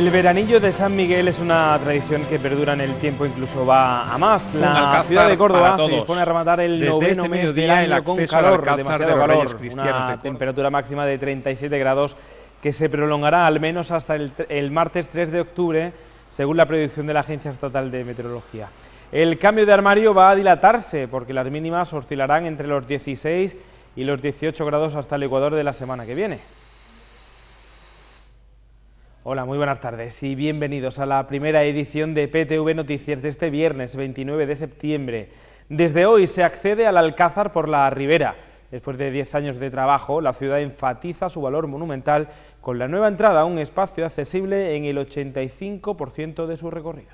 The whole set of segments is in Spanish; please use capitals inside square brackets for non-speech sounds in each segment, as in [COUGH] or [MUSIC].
El veranillo de San Miguel es una tradición que perdura en el tiempo, incluso va a más. La ciudad de Córdoba se dispone a rematar el noveno este mes del año con calor, demasiado calor, una temperatura máxima de 37 grados que se prolongará al menos hasta el martes 3 de octubre, según la predicción de la Agencia Estatal de Meteorología. El cambio de armario va a dilatarse porque las mínimas oscilarán entre los 16 y los 18 grados hasta el Ecuador de la semana que viene. Hola, muy buenas tardes y bienvenidos a la primera edición de PTV Noticias de este viernes 29 de septiembre. Desde hoy se accede al Alcázar por la Ribera. Después de 10 años de trabajo, la ciudad enfatiza su valor monumental con la nueva entrada a un espacio accesible en el 85% de su recorrido.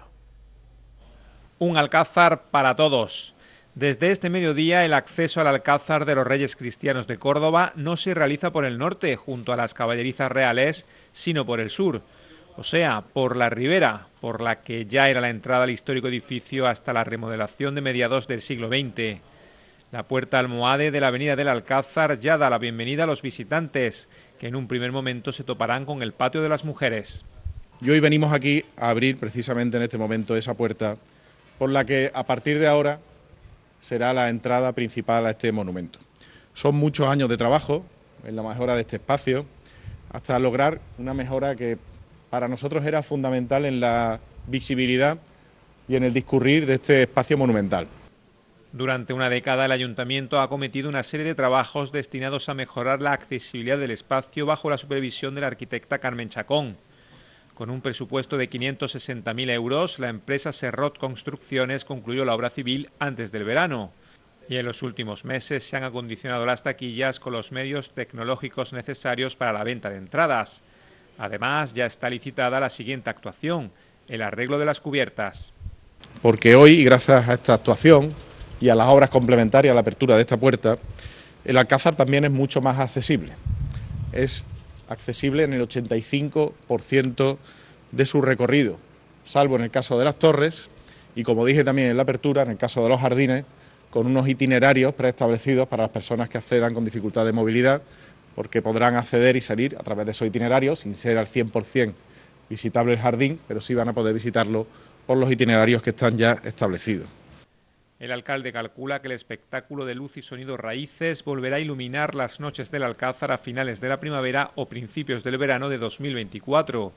Un Alcázar para todos. Desde este mediodía, el acceso al Alcázar de los Reyes Cristianos de Córdoba no se realiza por el norte, junto a las caballerizas reales, sino por el sur, o sea, por la ribera, por la que ya era la entrada al histórico edificio hasta la remodelación de mediados del siglo XX. La puerta almohade de la avenida del Alcázar ya da la bienvenida a los visitantes, que en un primer momento se toparán con el patio de las mujeres. Y hoy venimos aquí a abrir precisamente en este momento esa puerta por la que a partir de ahora será la entrada principal a este monumento. Son muchos años de trabajo en la mejora de este espacio, hasta lograr una mejora que para nosotros era fundamental en la visibilidad y en el discurrir de este espacio monumental. Durante una década el ayuntamiento ha cometido... una serie de trabajos destinados a mejorar la accesibilidad del espacio bajo la supervisión de la arquitecta Carmen Chacón. Con un presupuesto de 560.000 euros, la empresa Serrot Construcciones concluyó la obra civil antes del verano. Y en los últimos meses se han acondicionado las taquillas con los medios tecnológicos necesarios para la venta de entradas. Además, ya está licitada la siguiente actuación, el arreglo de las cubiertas. Porque hoy, gracias a esta actuación y a las obras complementarias a la apertura de esta puerta, el Alcázar también es mucho más accesible. Es accesible en el 85% de su recorrido, salvo en el caso de las torres y, como dije también en la apertura, en el caso de los jardines, con unos itinerarios preestablecidos para las personas que accedan con dificultad de movilidad, porque podrán acceder y salir a través de esos itinerarios, sin ser al 100% visitable el jardín, pero sí van a poder visitarlo por los itinerarios que están ya establecidos. El alcalde calcula que el espectáculo de luz y sonido raíces volverá a iluminar las noches del Alcázar a finales de la primavera o principios del verano de 2024.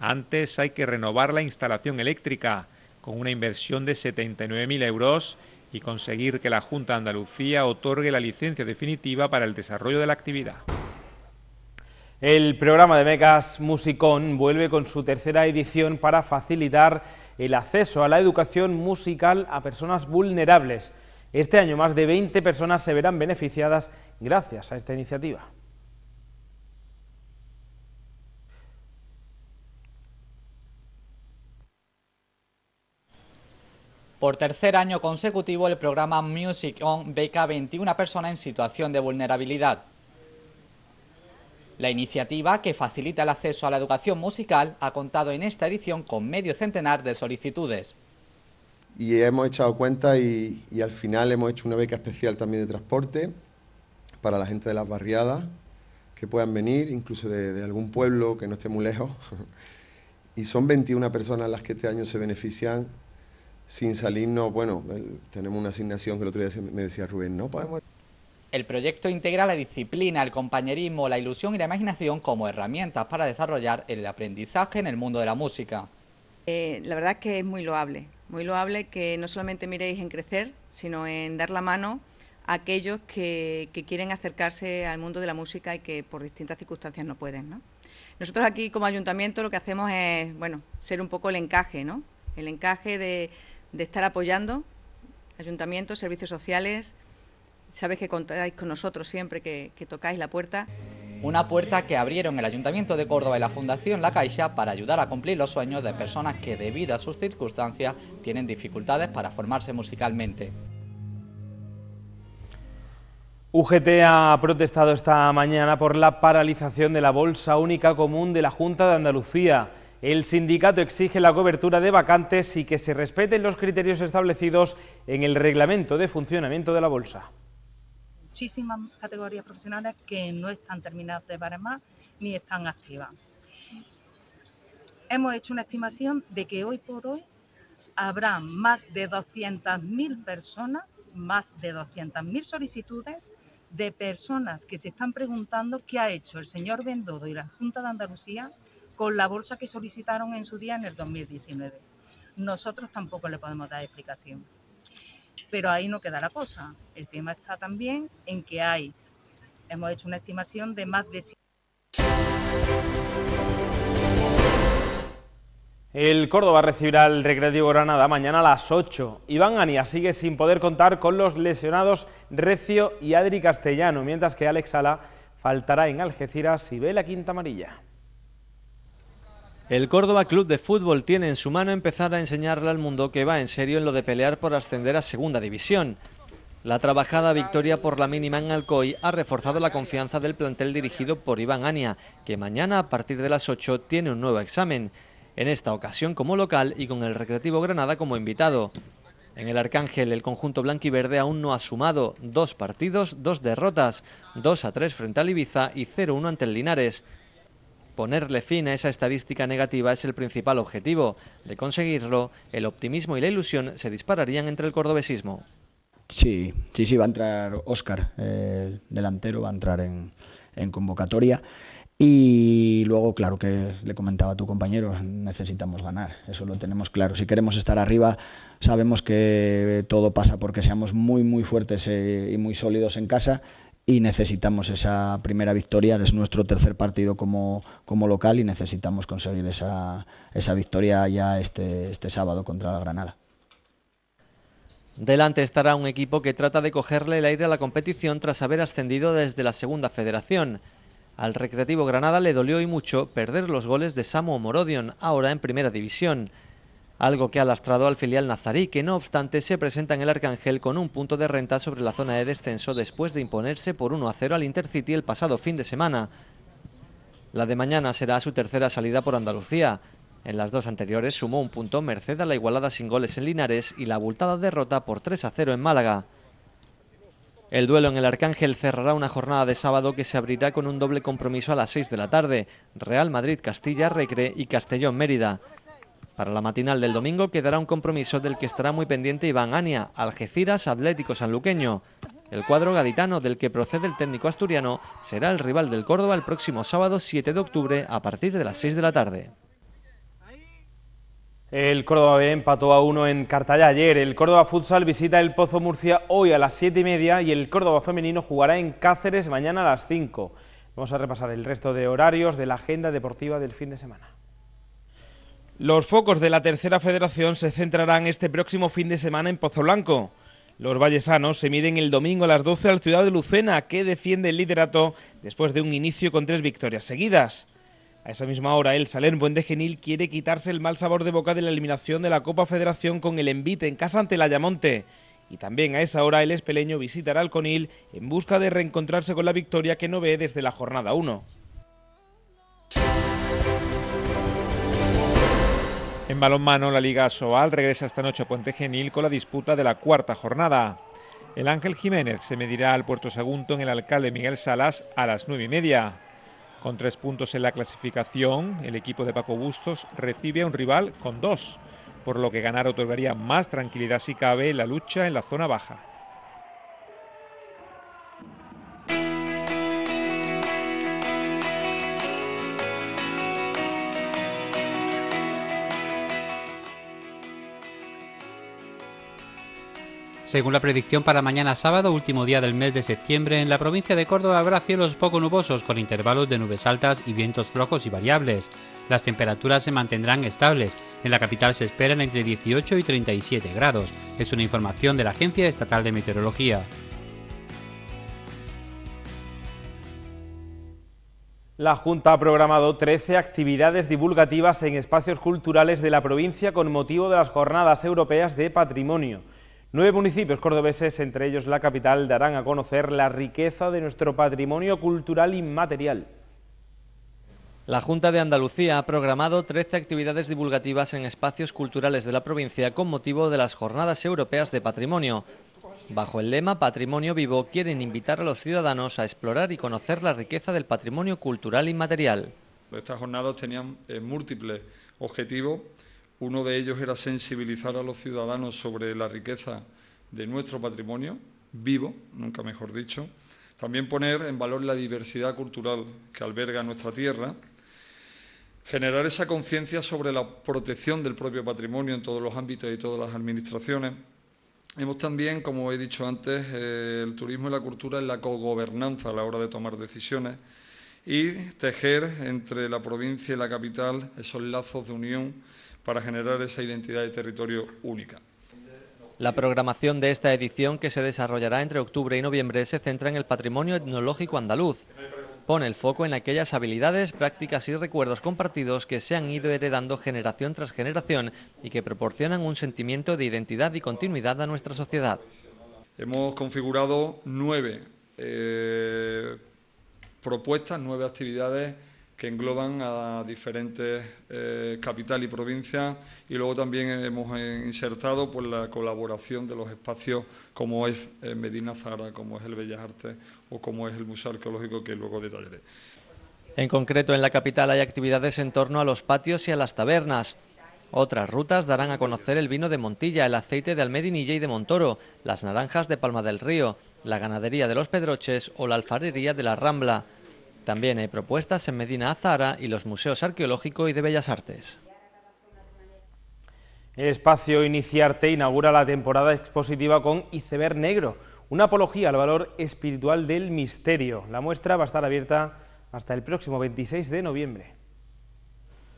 Antes hay que renovar la instalación eléctrica, con una inversión de 79.000 euros, y conseguir que la Junta de Andalucía otorgue la licencia definitiva para el desarrollo de la actividad. El programa de becas Musicón vuelve con su tercera edición para facilitar el acceso a la educación musical a personas vulnerables. Este año más de 20 personas se verán beneficiadas gracias a esta iniciativa. Por tercer año consecutivo, el programa Music On beca 21 personas en situación de vulnerabilidad. La iniciativa que facilita el acceso a la educación musical ha contado en esta edición con medio centenar de solicitudes. Y hemos echado cuenta y, al final hemos hecho una beca especial también de transporte para la gente de las barriadas que puedan venir, incluso de, de algún pueblo que no esté muy lejos. [LAUGHS] y son 21 personas las que este año se benefician sin salirnos. Bueno, tenemos una asignación que el otro día me decía Rubén, no podemos el proyecto integra la disciplina, el compañerismo, la ilusión y la imaginación como herramientas para desarrollar el aprendizaje en el mundo de la música. Eh, la verdad es que es muy loable, muy loable que no solamente miréis en crecer, sino en dar la mano a aquellos que, quieren acercarse al mundo de la música y que por distintas circunstancias no pueden. ¿no? Nosotros aquí como ayuntamiento lo que hacemos es, bueno, ser un poco el encaje, ¿no? El encaje de estar apoyando ayuntamientos, servicios sociales, Sabéis que contáis con nosotros siempre que, que tocáis la puerta. Una puerta que abrieron el Ayuntamiento de Córdoba y la Fundación La Caixa para ayudar a cumplir los sueños de personas que debido a sus circunstancias tienen dificultades para formarse musicalmente. UGT ha protestado esta mañana por la paralización de la Bolsa Única Común de la Junta de Andalucía. El sindicato exige la cobertura de vacantes y que se respeten los criterios establecidos en el reglamento de funcionamiento de la Bolsa muchísimas categorías profesionales que no están terminadas de baremar ni están activas. Hemos hecho una estimación de que hoy por hoy habrá más de 200.000 personas, más de 200.000 solicitudes de personas que se están preguntando qué ha hecho el señor Bendodo y la Junta de Andalucía con la bolsa que solicitaron en su día en el 2019. Nosotros tampoco le podemos dar explicación. Pero ahí no queda la cosa. El tema está también en que hay, hemos hecho una estimación de más de... El Córdoba recibirá el Recreativo Granada mañana a las 8. Iván Ania sigue sin poder contar con los lesionados Recio y Adri Castellano, mientras que Alex Sala faltará en Algeciras y ve la quinta amarilla. El Córdoba Club de Fútbol tiene en su mano empezar a enseñarle al mundo que va en serio en lo de pelear por ascender a Segunda División. La trabajada victoria por la mínima en Alcoy ha reforzado la confianza del plantel dirigido por Iván Ania, que mañana a partir de las 8 tiene un nuevo examen, en esta ocasión como local y con el Recreativo Granada como invitado. En el Arcángel, el conjunto blanquiverde aún no ha sumado. Dos partidos, dos derrotas, 2 a 3 frente al Ibiza y 0-1 ante el Linares. Ponerle fin a esa estadística negativa es el principal objetivo. De conseguirlo, el optimismo y la ilusión se dispararían entre el cordobesismo. Sí, sí, sí, va a entrar Óscar, el delantero, va a entrar en, en convocatoria. Y luego, claro, que le comentaba a tu compañero, necesitamos ganar, eso lo tenemos claro. Si queremos estar arriba, sabemos que todo pasa porque seamos muy, muy fuertes eh, y muy sólidos en casa y necesitamos esa primera victoria. Es nuestro tercer partido como, local y necesitamos conseguir esa, victoria ya este, este sábado contra la Granada. Delante estará un equipo que trata de cogerle el aire a la competición tras haber ascendido desde la segunda federación. Al Recreativo Granada le dolió y mucho perder los goles de Samu Morodion, ahora en primera división algo que ha lastrado al filial nazarí, que no obstante se presenta en el Arcángel con un punto de renta sobre la zona de descenso después de imponerse por 1 a 0 al Intercity el pasado fin de semana. La de mañana será su tercera salida por Andalucía. En las dos anteriores sumó un punto merced a la igualada sin goles en Linares y la abultada derrota por 3 a 0 en Málaga. El duelo en el Arcángel cerrará una jornada de sábado que se abrirá con un doble compromiso a las 6 de la tarde, Real Madrid-Castilla-Recre y Castellón-Mérida. Para la matinal del domingo quedará un compromiso del que estará muy pendiente Iván Ania, Algeciras Atlético Sanluqueño. El cuadro gaditano del que procede el técnico asturiano será el rival del Córdoba el próximo sábado 7 de octubre a partir de las 6 de la tarde. El Córdoba B empató a uno en Cartalla ayer. El Córdoba Futsal visita el Pozo Murcia hoy a las 7 y media y el Córdoba Femenino jugará en Cáceres mañana a las 5. Vamos a repasar el resto de horarios de la agenda deportiva del fin de semana. Los focos de la tercera federación se centrarán este próximo fin de semana en Pozo Blanco. Los vallesanos se miden el domingo a las 12 al Ciudad de Lucena, que defiende el liderato después de un inicio con tres victorias seguidas. A esa misma hora, el Salerno Genil quiere quitarse el mal sabor de boca de la eliminación de la Copa Federación con el envite en casa ante la Ayamonte. Y también a esa hora, el espeleño visitará al Conil en busca de reencontrarse con la victoria que no ve desde la jornada 1. En balonmano, la Liga Soal regresa esta noche a Puente Genil con la disputa de la cuarta jornada. El Ángel Jiménez se medirá al Puerto Sagunto en el alcalde Miguel Salas a las nueve y media. Con tres puntos en la clasificación, el equipo de Paco Bustos recibe a un rival con dos, por lo que ganar otorgaría más tranquilidad si cabe en la lucha en la zona baja. Según la predicción para mañana sábado, último día del mes de septiembre, en la provincia de Córdoba habrá cielos poco nubosos con intervalos de nubes altas y vientos flojos y variables. Las temperaturas se mantendrán estables. En la capital se esperan entre 18 y 37 grados. Es una información de la Agencia Estatal de Meteorología. La Junta ha programado 13 actividades divulgativas en espacios culturales de la provincia con motivo de las Jornadas Europeas de Patrimonio. Nueve municipios cordobeses, entre ellos la capital, darán a conocer la riqueza de nuestro patrimonio cultural inmaterial. La Junta de Andalucía ha programado 13 actividades divulgativas en espacios culturales de la provincia con motivo de las Jornadas Europeas de Patrimonio. Bajo el lema Patrimonio Vivo quieren invitar a los ciudadanos a explorar y conocer la riqueza del patrimonio cultural inmaterial. Estas jornadas tenían eh, múltiples objetivos uno de ellos era sensibilizar a los ciudadanos sobre la riqueza de nuestro patrimonio vivo, nunca mejor dicho. También poner en valor la diversidad cultural que alberga nuestra tierra. Generar esa conciencia sobre la protección del propio patrimonio en todos los ámbitos y todas las administraciones. Hemos también, como he dicho antes, eh, el turismo y la cultura en la cogobernanza a la hora de tomar decisiones y tejer entre la provincia y la capital esos lazos de unión para generar esa identidad de territorio única. La programación de esta edición, que se desarrollará entre octubre y noviembre, se centra en el patrimonio etnológico andaluz. Pone el foco en aquellas habilidades, prácticas y recuerdos compartidos que se han ido heredando generación tras generación y que proporcionan un sentimiento de identidad y continuidad a nuestra sociedad. Hemos configurado nueve eh, propuestas, nueve actividades que engloban a diferentes eh, capital y provincia y luego también hemos insertado pues, la colaboración de los espacios como es eh, Medina Zara, como es el Bellas Artes o como es el Museo Arqueológico que luego detallaré. En concreto, en la capital hay actividades en torno a los patios y a las tabernas. Otras rutas darán a conocer el vino de Montilla, el aceite de Almedinilla y de Montoro, las naranjas de Palma del Río, la ganadería de los Pedroches o la alfarería de la Rambla. También hay propuestas en Medina Azara y los museos arqueológico y de bellas artes. El espacio Iniciarte inaugura la temporada expositiva con Iceberg Negro, una apología al valor espiritual del misterio. La muestra va a estar abierta hasta el próximo 26 de noviembre.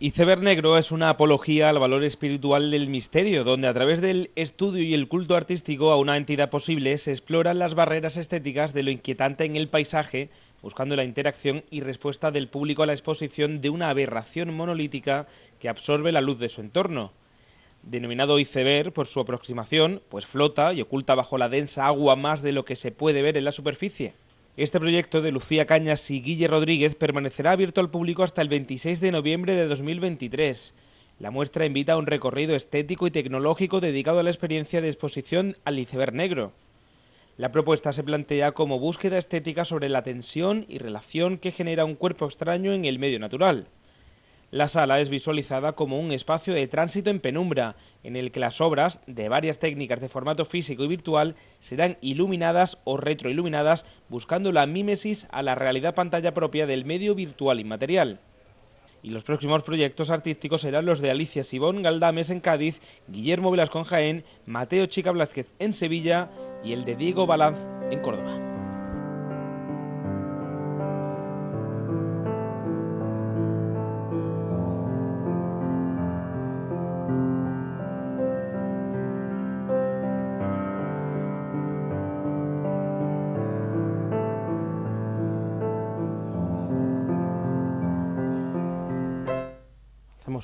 Iceberg Negro es una apología al valor espiritual del misterio, donde a través del estudio y el culto artístico a una entidad posible se exploran las barreras estéticas de lo inquietante en el paisaje buscando la interacción y respuesta del público a la exposición de una aberración monolítica que absorbe la luz de su entorno. Denominado iceberg por su aproximación, pues flota y oculta bajo la densa agua más de lo que se puede ver en la superficie. Este proyecto de Lucía Cañas y Guille Rodríguez permanecerá abierto al público hasta el 26 de noviembre de 2023. La muestra invita a un recorrido estético y tecnológico dedicado a la experiencia de exposición al iceberg negro. La propuesta se plantea como búsqueda estética sobre la tensión y relación que genera un cuerpo extraño en el medio natural. La sala es visualizada como un espacio de tránsito en penumbra, en el que las obras de varias técnicas de formato físico y virtual serán iluminadas o retroiluminadas buscando la mímesis a la realidad pantalla propia del medio virtual inmaterial. Y los próximos proyectos artísticos serán los de Alicia Sibón Galdames en Cádiz, Guillermo Velasco en Jaén, Mateo Chica Blázquez en Sevilla, y el de Diego Balanz en Córdoba.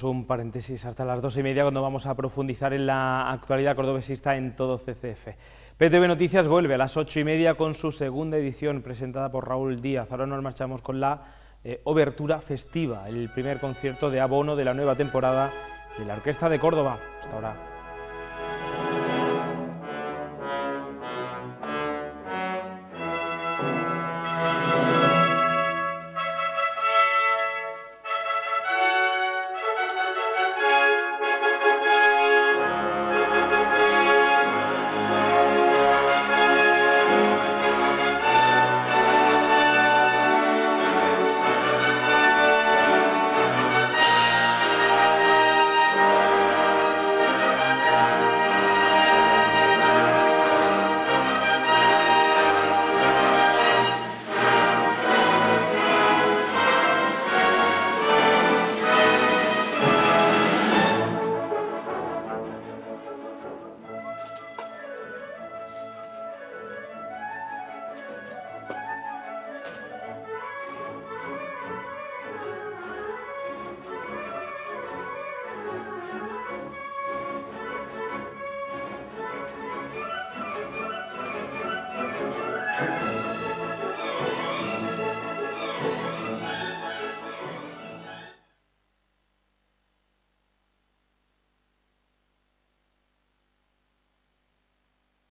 un paréntesis hasta las dos y media cuando vamos a profundizar en la actualidad cordobesista en todo CCF. PTV Noticias vuelve a las ocho y media con su segunda edición presentada por Raúl Díaz. Ahora nos marchamos con la eh, Obertura Festiva, el primer concierto de abono de la nueva temporada de la Orquesta de Córdoba. Hasta ahora.